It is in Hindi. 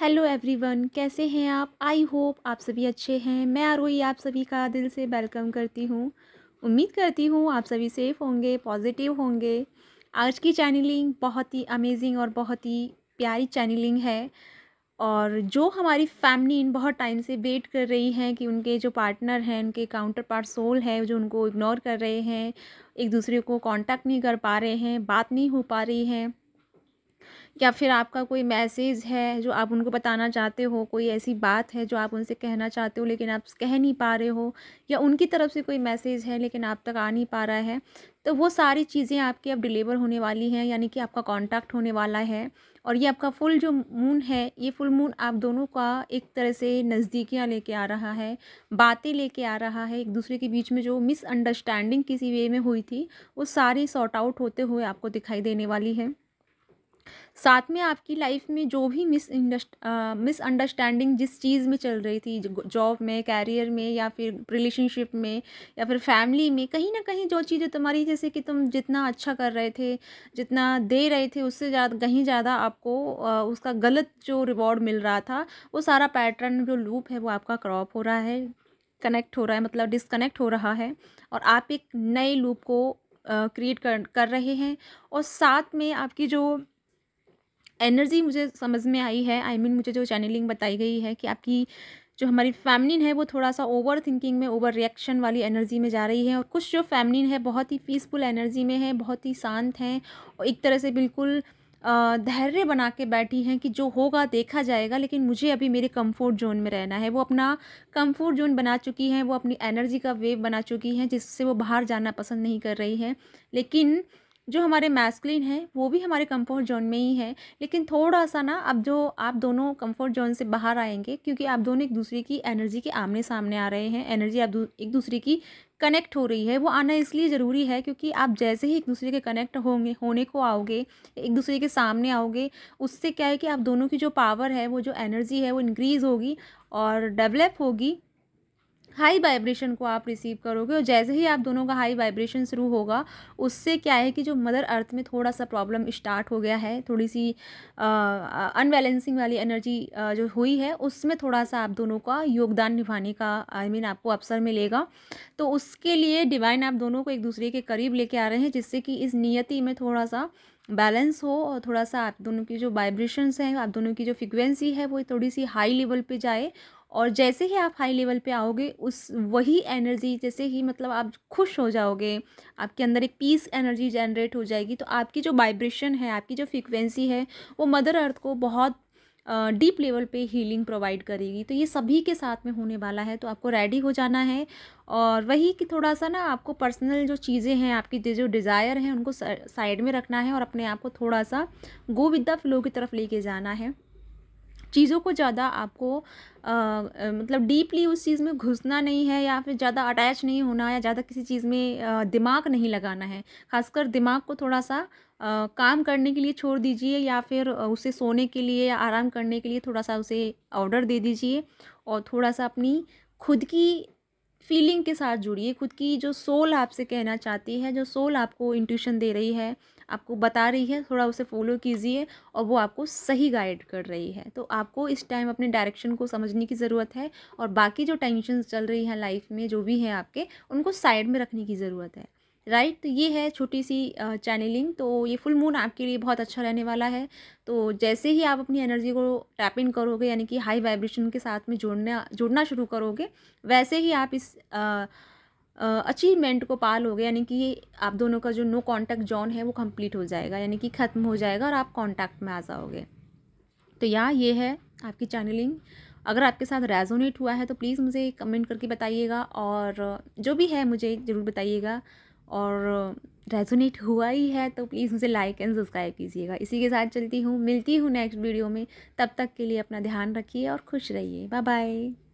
हेलो एवरीवन कैसे हैं आप आई होप आप सभी अच्छे हैं मैं आरोही आप सभी का दिल से वेलकम करती हूँ उम्मीद करती हूँ आप सभी सेफ़ होंगे पॉजिटिव होंगे आज की चैनलिंग बहुत ही अमेजिंग और बहुत ही प्यारी चैनलिंग है और जो हमारी फैमिली इन बहुत टाइम से वेट कर रही हैं कि उनके जो पार्टनर हैं उनके काउंटर पार्ट सोल है जो उनको इग्नोर कर रहे हैं एक दूसरे को कांटेक्ट नहीं कर पा रहे हैं बात नहीं हो पा रही हैं या फिर आपका कोई मैसेज है जो आप उनको बताना चाहते हो कोई ऐसी बात है जो आप उनसे कहना चाहते हो लेकिन आप कह नहीं पा रहे हो या उनकी तरफ से कोई मैसेज है लेकिन आप तक आ नहीं पा रहा है तो वो सारी चीज़ें आपकी अब डिलीवर होने वाली हैं यानी कि आपका कांटेक्ट होने वाला है और ये आपका फुल जो मून है ये फुल मून आप दोनों का एक तरह से नज़दीकियाँ लेके आ रहा है बातें लेके आ रहा है एक दूसरे के बीच में जो मिसअंडरस्टैंडिंग किसी वे में हुई थी वो सारी सॉर्ट आउट होते हुए आपको दिखाई देने वाली है साथ में आपकी लाइफ में जो भी मिस मिसअंडरस्टैंडिंग जिस चीज़ में चल रही थी जॉब में कैरियर में या फिर रिलेशनशिप में या फिर फैमिली में कहीं ना कहीं जो चीज़ें तुम्हारी जैसे कि तुम जितना अच्छा कर रहे थे जितना दे रहे थे उससे ज़्यादा कहीं ज़्यादा आपको आ, उसका गलत जो रिवॉर्ड मिल रहा था वो सारा पैटर्न जो लूप है वो आपका क्रॉप हो रहा है कनेक्ट हो रहा है मतलब डिसकनेक्ट हो रहा है और आप एक नए लूप को क्रिएट कर कर रहे हैं और साथ में आपकी जो एनर्जी मुझे समझ में आई है आई I मीन mean, मुझे जो चैनलिंग बताई गई है कि आपकी जो हमारी फैमिलिन है वो थोड़ा सा ओवर थिंकिंग में ओवर रिएक्शन वाली एनर्जी में जा रही है और कुछ जो फैमिलिन है बहुत ही पीसफुल एनर्जी में है बहुत ही शांत हैं और एक तरह से बिल्कुल धैर्य बना के बैठी हैं कि जो होगा देखा जाएगा लेकिन मुझे अभी मेरे कंफर्ट जोन में रहना है वो अपना कंफर्ट जोन बना चुकी हैं वो अपनी एनर्जी का वेव बना चुकी हैं जिससे वो बाहर जाना पसंद नहीं कर रही है लेकिन जो हमारे मैस्किन हैं वो भी हमारे कंफर्ट जोन में ही है लेकिन थोड़ा सा ना अब जो आप दोनों कंफर्ट जोन से बाहर आएंगे क्योंकि आप दोनों एक दूसरे की एनर्जी के आमने सामने आ रहे हैं एनर्जी आप एक दूसरे की कनेक्ट हो रही है वो आना इसलिए ज़रूरी है क्योंकि आप जैसे ही एक दूसरे के कनेक्ट होंगे होने को आओगे एक दूसरे के सामने आओगे उससे क्या है कि आप दोनों की जो पावर है वो जो एनर्जी है वो इनक्रीज़ होगी और डेवलप होगी हाई वाइब्रेशन को आप रिसीव करोगे और जैसे ही आप दोनों का हाई वाइब्रेशन शुरू होगा उससे क्या है कि जो मदर अर्थ में थोड़ा सा प्रॉब्लम स्टार्ट हो गया है थोड़ी सी अनबैलेंसिंग वाली एनर्जी जो हुई है उसमें थोड़ा सा आप दोनों का योगदान निभाने का आई I मीन mean, आपको अवसर मिलेगा तो उसके लिए डिवाइन आप दोनों को एक दूसरे के करीब लेके आ रहे हैं जिससे कि इस नियति में थोड़ा सा बैलेंस हो और थोड़ा सा आप दोनों की जो वाइब्रेशंस हैं आप दोनों की जो फ्रिक्वेंसी है वो थोड़ी सी हाई लेवल पे जाए और जैसे ही आप हाई लेवल पे आओगे उस वही एनर्जी जैसे ही मतलब आप खुश हो जाओगे आपके अंदर एक पीस एनर्जी जनरेट हो जाएगी तो आपकी जो वाइब्रेशन है आपकी जो फ्रिक्वेंसी है वो मदर अर्थ को बहुत डीप लेवल पे हीलिंग प्रोवाइड करेगी तो ये सभी के साथ में होने वाला है तो आपको रेडी हो जाना है और वही कि थोड़ा सा ना आपको पर्सनल जो चीज़ें हैं आपकी जो डिज़ायर हैं उनको साइड में रखना है और अपने आप को थोड़ा सा गो विद द फ्लो की तरफ लेके जाना है चीज़ों को ज़्यादा आपको आ, आ, मतलब डीपली उस चीज़ में घुसना नहीं है या फिर ज़्यादा अटैच नहीं होना या ज़्यादा किसी चीज़ में आ, दिमाग नहीं लगाना है खासकर दिमाग को थोड़ा सा आ, काम करने के लिए छोड़ दीजिए या फिर उसे सोने के लिए या आराम करने के लिए थोड़ा सा उसे ऑर्डर दे दीजिए और थोड़ा सा अपनी खुद की फीलिंग के साथ जुड़िए खुद की जो सोल आपसे कहना चाहती है जो सोल आपको इंट्यूशन दे रही है आपको बता रही है थोड़ा उसे फॉलो कीजिए और वो आपको सही गाइड कर रही है तो आपको इस टाइम अपने डायरेक्शन को समझने की ज़रूरत है और बाकी जो टेंशन चल रही हैं लाइफ में जो भी हैं आपके उनको साइड में रखने की ज़रूरत है राइट right, तो ये है छोटी सी चैनलिंग तो ये फुल मून आपके लिए बहुत अच्छा रहने वाला है तो जैसे ही आप अपनी एनर्जी को टैप इन करोगे यानी कि हाई वाइब्रेशन के साथ में जोड़ना जोड़ना शुरू करोगे वैसे ही आप इस आ, अचीवमेंट को पाल हो यानी कि आप दोनों का जो नो कांटेक्ट जोन है वो कंप्लीट हो जाएगा यानी कि ख़त्म हो जाएगा और आप कांटेक्ट में आ जाओगे तो यहाँ ये है आपकी चैनलिंग अगर आपके साथ रेजोनेट हुआ है तो प्लीज़ मुझे कमेंट करके बताइएगा और जो भी है मुझे ज़रूर बताइएगा और रेजोनेट हुआ ही है तो प्लीज़ मुझे लाइक एंड सब्सक्राइब कीजिएगा इसी के साथ चलती हूँ मिलती हूँ नेक्स्ट वीडियो में तब तक के लिए अपना ध्यान रखिए और खुश रहिए बाय बाय